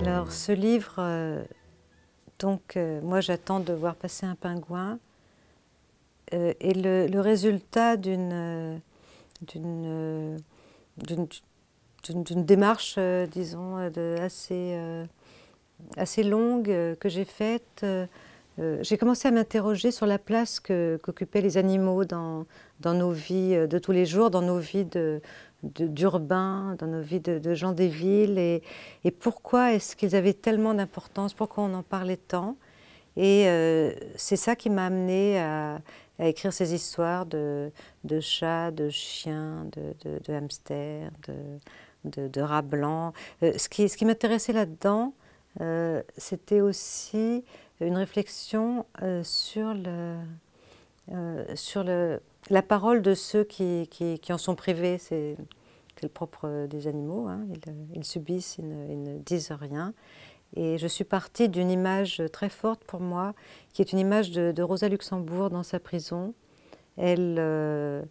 Alors ce livre, euh, donc euh, moi j'attends de voir passer un pingouin est euh, et le, résultat d'une d'une d'une démarche, disons, assez, assez longue que j'ai faite. j'ai commencé à m'interroger sur la place qu'occupaient les animaux dans, dans nos vies de tous les jours, dans nos vies de, d'urbains, dans nos vies de, gens des villes, et, pourquoi est-ce qu'ils avaient tellement d'importance, pourquoi on en parlait tant. Et euh, c'est ça qui m'a amené à, écrire ces histoires de, de chats, de chiens, de, de hamsters, de, rats blancs. Euh, ce qui, ce qui m'intéressait là-dedans, euh, c'était aussi une réflexion sur, le, sur le, la parole de ceux qui, qui en sont privés c'est le propre euh, des animaux, hein. euh, ils, subissent, ils ne, disent rien. Et je suis partie d'une image très forte pour moi, qui est une image de, Rosa Luxembourg dans sa prison. Elle, euh,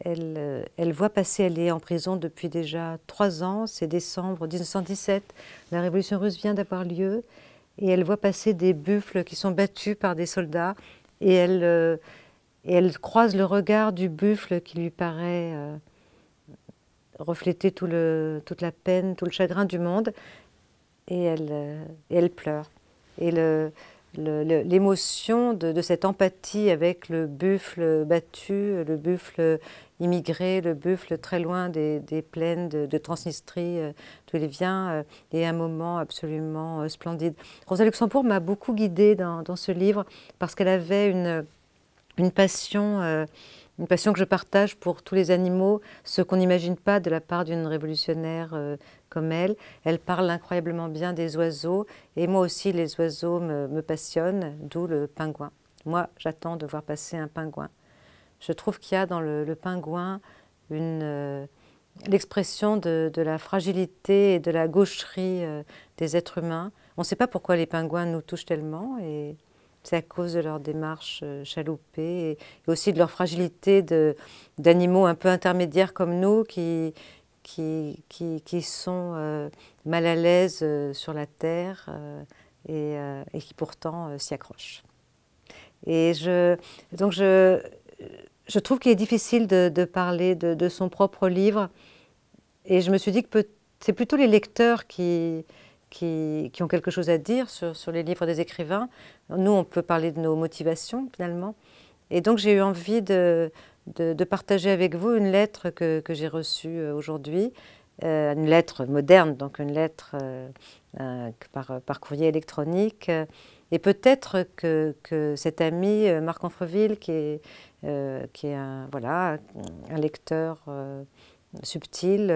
elle, elle, voit passer, elle est en prison depuis déjà trois ans, c'est décembre 1917, la révolution russe vient d'avoir lieu, et elle voit passer des buffles qui sont battus par des soldats, et elle, et elle croise le regard du buffle qui lui paraît refléter toute la peine, tout le chagrin du monde. Et elle, euh, pleure. Et l'émotion de, cette empathie avec le buffle battu, le buffle immigré, le buffle très loin des, plaines de, Transnistrie, euh, d'où il vient, euh, est un moment absolument splendide. Rosa Luxembourg m'a beaucoup guidée dans, ce livre parce qu'elle avait une, une passion une passion que je partage pour tous les animaux, ce qu'on n'imagine pas de la part d'une révolutionnaire euh, comme elle. Elle parle incroyablement bien des oiseaux et moi aussi les oiseaux me, passionnent, d'où le pingouin. Moi, j'attends de voir passer un pingouin. Je trouve qu'il y a dans le, pingouin euh, l'expression de, la fragilité et de la gaucherie euh, des êtres humains. On ne sait pas pourquoi les pingouins nous touchent tellement et c'est à cause de leur démarche euh, chaloupée et, aussi de leur fragilité d'animaux un peu intermédiaires comme nous qui, qui, qui, sont euh, mal à l'aise euh, sur la terre et, qui pourtant s'y accrochent. Et je, donc je, je trouve qu'il est difficile de, parler de, son propre livre et je me suis dit que c'est plutôt les lecteurs qui, qui, ont quelque chose à dire sur, les livres des écrivains. Nous, on peut parler de nos motivations finalement. Et donc j'ai eu envie de, partager avec vous une lettre que, j'ai reçue euh, aujourd'hui, euh, une lettre moderne, donc une lettre euh, par, par, courrier électronique. Et peut-être que, cet ami, Marc Anfreville, qui est, qui est un, voilà, un lecteur subtil,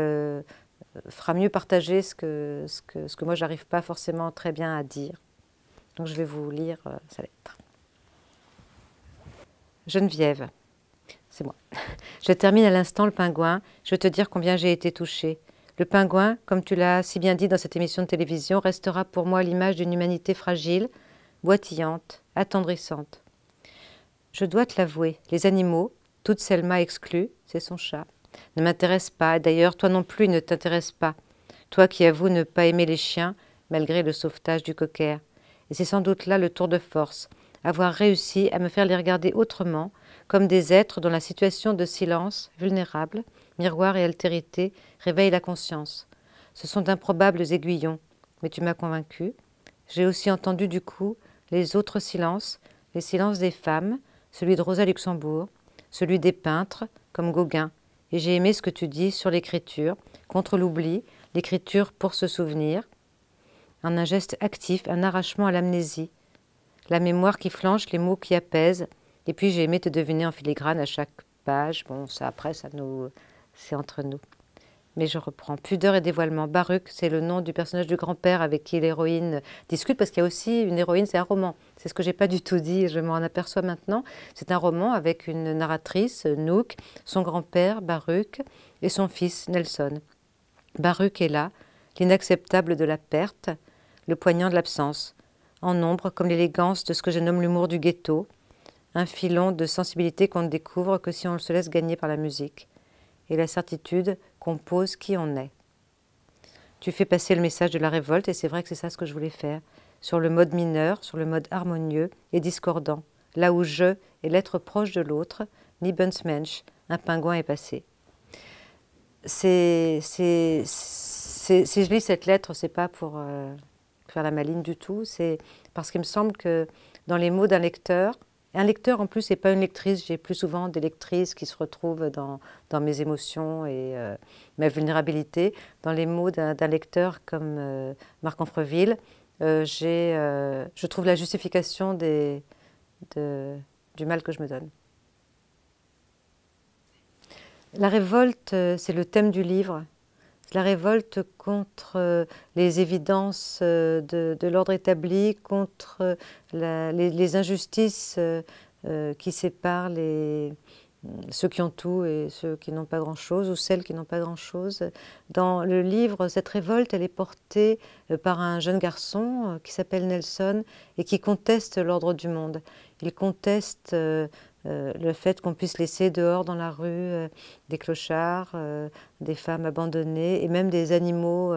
fera mieux partager ce que, ce que, ce que moi, j'arrive pas forcément très bien à dire. Donc je vais vous lire euh, sa lettre. Geneviève, c'est moi. Je termine à l'instant le pingouin. Je veux te dire combien j'ai été touchée. Le pingouin, comme tu l'as si bien dit dans cette émission de télévision, restera pour moi l'image d'une humanité fragile, boitillante, attendrissante. Je dois te l'avouer, les animaux, toute Selma exclue, c'est son chat, ne m'intéresse pas, d'ailleurs toi non plus ne t'intéresse pas, toi qui avoue ne pas aimer les chiens, malgré le sauvetage du cocker. Et c'est sans doute là le tour de force, avoir réussi à me faire les regarder autrement, comme des êtres dont la situation de silence, vulnérable, miroir et altérité, réveille la conscience. Ce sont d'improbables aiguillons, mais tu m'as convaincu. J'ai aussi entendu du coup les autres silences, les silences des femmes, celui de Rosa Luxembourg, celui des peintres, comme Gauguin, et j'ai aimé ce que tu dis sur l'écriture, contre l'oubli, l'écriture pour se souvenir. En un geste actif, un arrachement à l'amnésie, la mémoire qui flanche, les mots qui apaisent. Et puis j'ai aimé te deviner en filigrane à chaque page. Bon, ça après, ça nous, c'est entre nous. Mais je reprends. Pudeur et dévoilement. Baruch, c'est le nom du personnage du grand-père avec qui l'héroïne discute, parce qu'il y a aussi une héroïne, c'est un roman. C'est ce que j'ai pas du tout dit, je m'en aperçois maintenant. C'est un roman avec une narratrice, Nook, son grand-père, Baruch, et son fils, Nelson. Baruch est là, l'inacceptable de la perte, le poignant de l'absence, en nombre comme l'élégance de ce que je nomme l'humour du ghetto, un filon de sensibilité qu'on ne découvre que si on se laisse gagner par la musique, et la certitude compose qui en est. Tu fais passer le message de la révolte, et c'est vrai que c'est ça ce que je voulais faire, sur le mode mineur, sur le mode harmonieux et discordant, là où je et l'être proche de l'autre, Niebensmensch, un pingouin est passé. C'est, c'est, si je lis cette lettre, c'est pas pour euh, faire la maline du tout, c'est parce qu'il me semble que dans les mots d'un lecteur, un lecteur, en plus, n'est pas une lectrice. J'ai plus souvent des lectrices qui se retrouvent dans, mes émotions et euh, ma vulnérabilité. Dans les mots d'un lecteur comme euh, Marc Anfreville, euh, je trouve la justification du mal que je me donne. La révolte, c'est le thème du livre la révolte contre euh, les évidences euh, de, l'ordre établi, contre euh, les, les, injustices qui séparent les, ceux qui ont tout et ceux qui n'ont pas grand-chose, ou celles qui n'ont pas grand-chose. Dans le livre, cette révolte, elle est portée par un jeune garçon qui s'appelle Nelson et qui conteste l'ordre du monde. Il conteste euh, le fait qu'on puisse laisser dehors dans la rue euh, des clochards, euh, des femmes abandonnées et même des animaux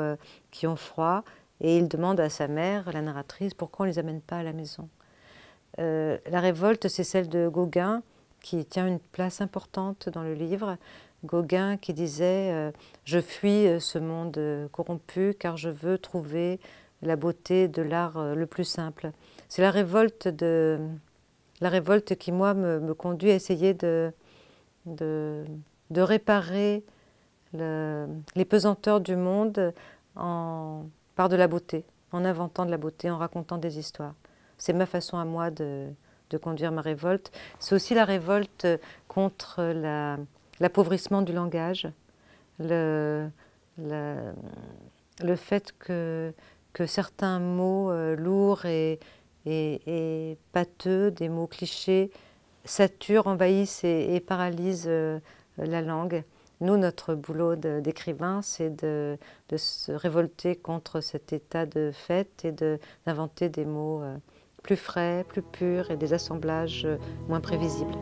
qui ont froid. Et il demande à sa mère, la narratrice, pourquoi on ne les amène pas à la maison. la révolte, c'est celle de Gauguin, qui tient une place importante dans le livre. Gauguin qui disait Je fuis ce monde corrompu car je veux trouver la beauté de l'art le plus simple ». C'est la révolte de, la révolte qui, moi, me, conduit à essayer de, de, réparer les pesanteurs du monde par de la beauté, en inventant de la beauté, en racontant des histoires. C'est ma façon à moi de, conduire ma révolte. C'est aussi la révolte contre l'appauvrissement du langage, le, le fait que, que certains mots euh, lourds et, et, pâteux, des mots clichés, saturent, envahissent et, paralysent euh, la langue. Nous, notre boulot d'écrivain, c'est de, se révolter contre cet état de fait et d'inventer des mots euh, plus frais, plus purs et des assemblages euh, moins prévisibles.